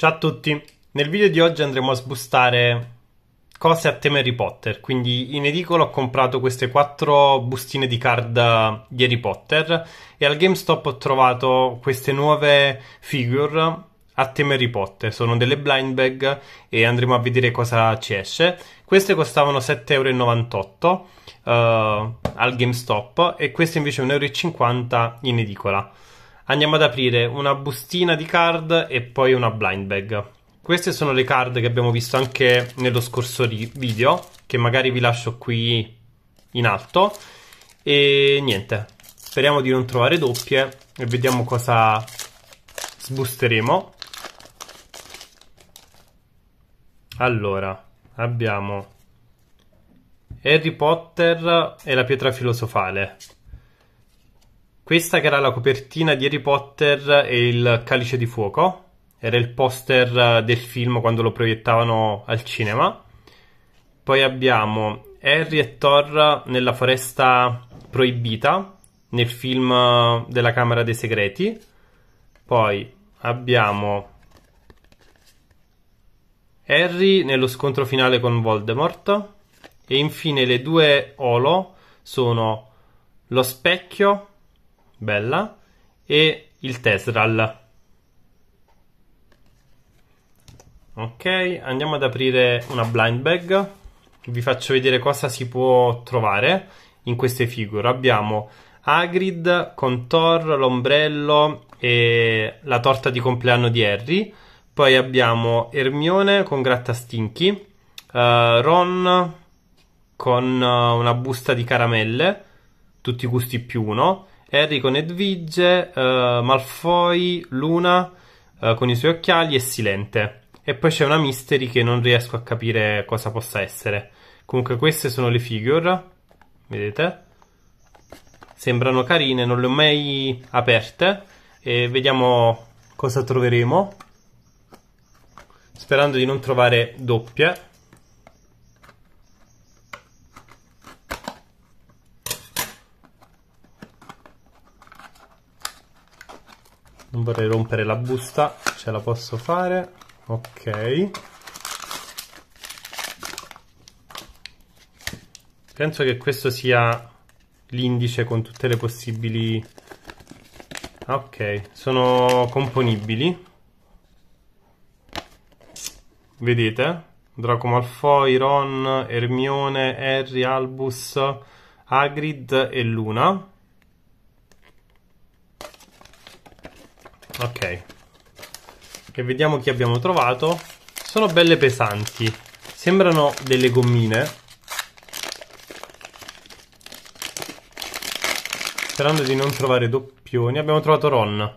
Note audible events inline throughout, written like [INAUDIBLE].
Ciao a tutti, nel video di oggi andremo a sbustare cose a tema Harry Potter, quindi in edicola ho comprato queste quattro bustine di card di Harry Potter e al GameStop ho trovato queste nuove figure a tema Harry Potter, sono delle blind bag e andremo a vedere cosa ci esce. Queste costavano 7,98€ uh, eh, al GameStop e queste invece 1,50€ in edicola andiamo ad aprire una bustina di card e poi una blind bag. Queste sono le card che abbiamo visto anche nello scorso video, che magari vi lascio qui in alto. E niente, speriamo di non trovare doppie e vediamo cosa sbusteremo. Allora, abbiamo Harry Potter e la pietra filosofale. Questa che era la copertina di Harry Potter e il calice di fuoco, era il poster eh, del film quando lo proiettavano al cinema. Poi abbiamo Harry e Thor nella foresta proibita, nel film eh, della Camera dei Segreti. Poi abbiamo Harry nello scontro finale con Voldemort. E infine le due Olo sono lo specchio Bella. E il Tesral. Ok, andiamo ad aprire una blind bag. Vi faccio vedere cosa si può trovare in queste figure. Abbiamo Agrid, Contor, l'ombrello e la torta di compleanno di Harry. Poi abbiamo Ermione con grattastinchi, uh, Ron con uh, una busta di caramelle, tutti i gusti più uno, Harry con Edwige, uh, eh, Malfoy, Luna uh, con i suoi occhiali e Silente. E poi c'è una mystery che non riesco a capire cosa possa essere. Comunque queste sono le figure, vedete? Sembrano carine, non le ho mai aperte. E vediamo cosa troveremo. Sperando di non trovare doppie. non vorrei rompere la busta ce la posso fare ok penso che questo sia l'indice con tutte le possibili ok sono componibili vedete Draco Malfoy, Ron, Ermione, Harry, Albus, Agrid e Luna ok e vediamo chi abbiamo trovato sono belle pesanti sembrano delle gommine sperando di non trovare doppioni abbiamo trovato Ron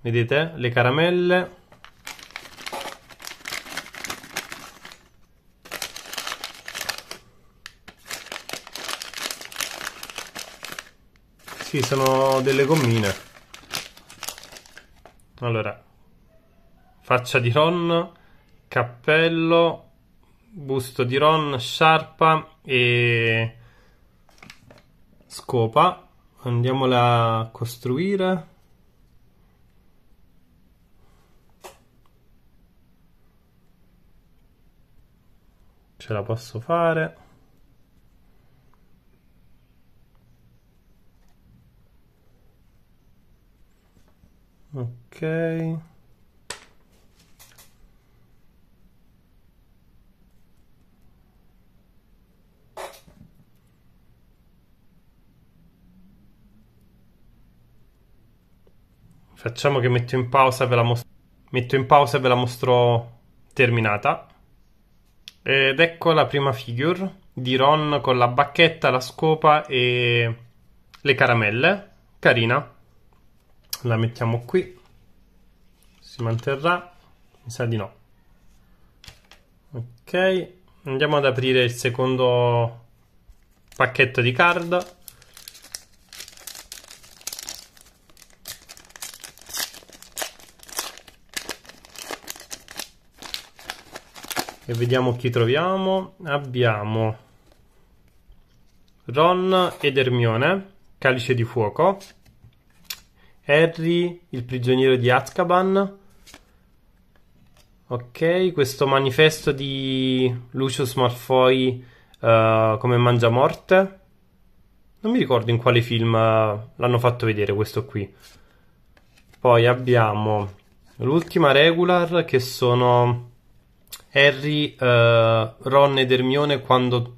vedete le caramelle sì sono delle gommine allora, faccia di Ron, cappello, busto di Ron, sciarpa e scopa. Andiamola a costruire. Ce la posso fare. ok Facciamo che metto in pausa e ve la mostro. Metto in pausa e ve la mostro terminata. Ed ecco la prima figure di Ron con la bacchetta, la scopa e le caramelle. Carina. La mettiamo qui si manterrà? Mi sa di no. Ok, andiamo ad aprire il secondo pacchetto di card. E vediamo chi troviamo. Abbiamo Ron ed Ermione, Calice di Fuoco, Harry, il prigioniero di Azkaban, Ok, questo manifesto di Lucius Malfoy uh, come Mangiamorte. Non mi ricordo in quale film eh, l'hanno fatto vedere questo qui. Poi abbiamo l'ultima regular che sono Harry, uh, Ron ed Hermione quando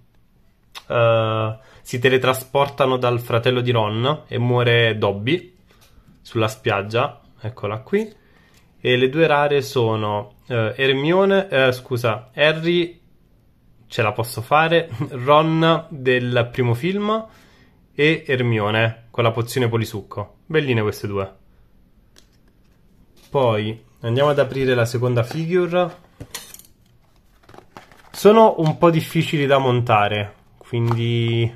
si teletrasportano dal fratello di Ron e muore Dobby sulla spiaggia. Eccola qui. E le due rare sono eh, Hermione, eh, scusa, Harry ce la posso fare, [LAUGHS] Ron del primo film e Hermione con la pozione polisucco. Belline queste due. Poi andiamo ad aprire la seconda figure. Sono un po' difficili da montare, quindi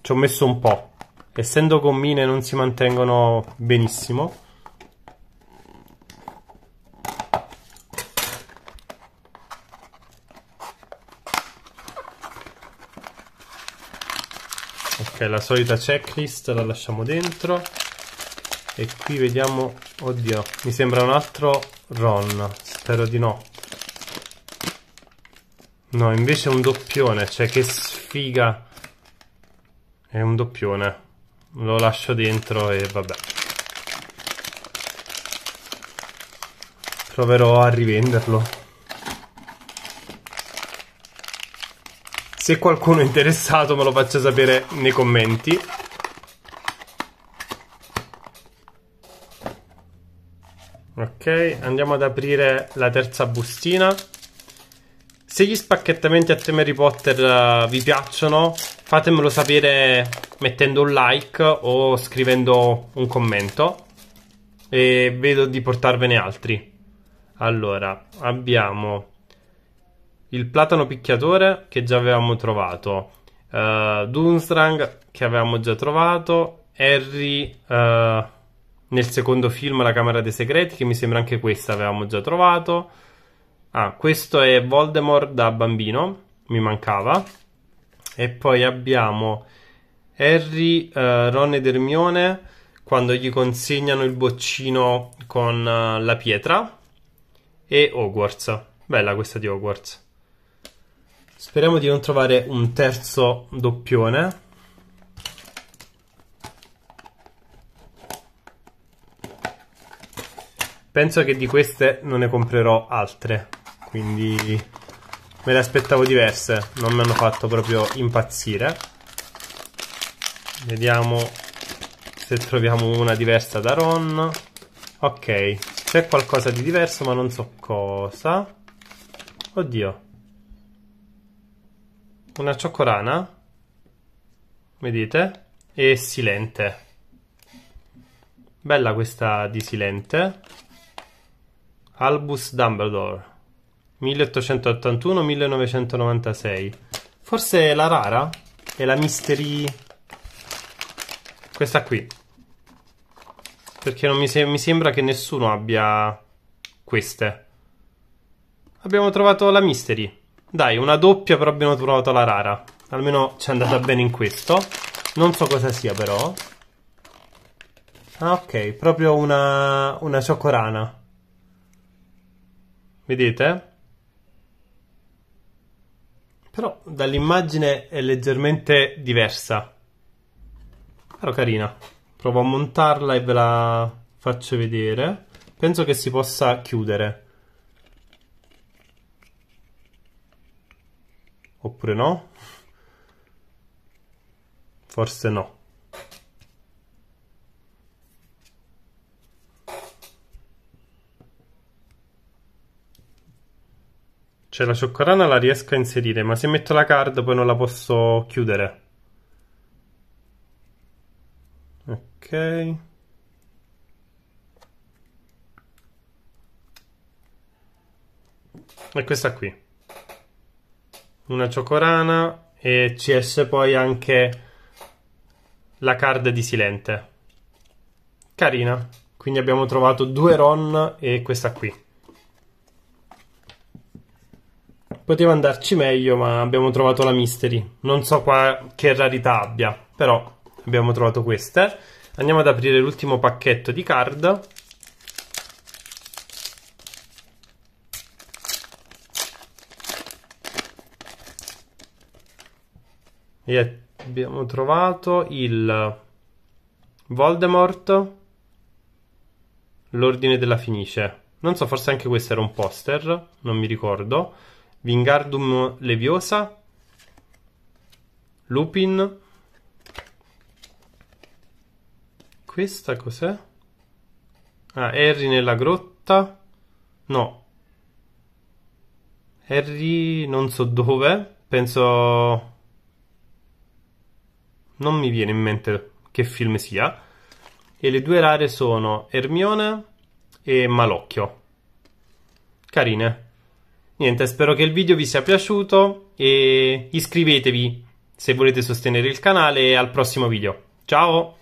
ci ho messo un po'. Essendo gommine non si mantengono benissimo. la solita checklist la lasciamo dentro. E qui vediamo, oddio, mi sembra un altro Ron, spero di no. No, invece è un doppione, cioè che sfiga. È un doppione. Lo lascio dentro e vabbè. Proverò a rivenderlo. Se qualcuno è interessato me lo faccia sapere nei commenti. Ok, andiamo ad aprire la terza bustina. Se gli spacchettamenti a tema Harry Potter eh, vi piacciono, fatemelo sapere mettendo un like o scrivendo un commento. E vedo di portarvene altri. Allora, abbiamo il platano picchiatore che già avevamo trovato, uh, Dunstrang che avevamo già trovato, Harry uh, nel secondo film La Camera dei Segreti che mi sembra anche questa avevamo già trovato. Ah, questo è Voldemort da bambino, mi mancava. E poi abbiamo Harry, uh, Ron ed Hermione quando gli consegnano il boccino con uh, la pietra e Hogwarts. Bella questa di Hogwarts. Speriamo di non trovare un terzo doppione. Penso che di queste non ne comprerò altre, quindi me le aspettavo diverse, non mi hanno fatto proprio impazzire. Vediamo se troviamo una diversa da Ron. Ok, c'è qualcosa di diverso ma non so cosa. Oddio, una cioccolana, vedete, e silente. Bella questa di silente. Albus Dumbledore, 1881-1996. Forse la rara? È la mystery... Questa qui. Perché non mi, se mi sembra che nessuno abbia queste. Abbiamo trovato la mystery. Dai, una doppia però abbiamo trovato la rara. Almeno ci è andata bene in questo. Non so cosa sia però. Ah, ok, proprio una, una ciocorana. Vedete? Però dall'immagine è leggermente diversa. Però carina. Provo a montarla e ve la faccio vedere. Penso che si possa chiudere. Oppure no? Forse no. Cioè la cioccolana la riesco a inserire, ma se metto la card poi non la posso chiudere. Ok. E questa qui una Ciocorana e ci esce poi anche la card di Silente. Carina. Quindi abbiamo trovato due Ron e questa qui. Poteva andarci meglio, ma abbiamo trovato la Mystery. Non so qua che rarità abbia, però abbiamo trovato queste. Andiamo ad aprire l'ultimo pacchetto di card. E abbiamo trovato il Voldemort, l'ordine della finice. Non so, forse anche questo era un poster, non mi ricordo. Vingardum Leviosa, Lupin. Questa cos'è? Ah, Harry nella grotta. No. Harry non so dove. Penso non mi viene in mente che film sia. E le due rare sono Ermione e Malocchio. Carine. Niente, spero che il video vi sia piaciuto e iscrivetevi se volete sostenere il canale e al prossimo video. Ciao!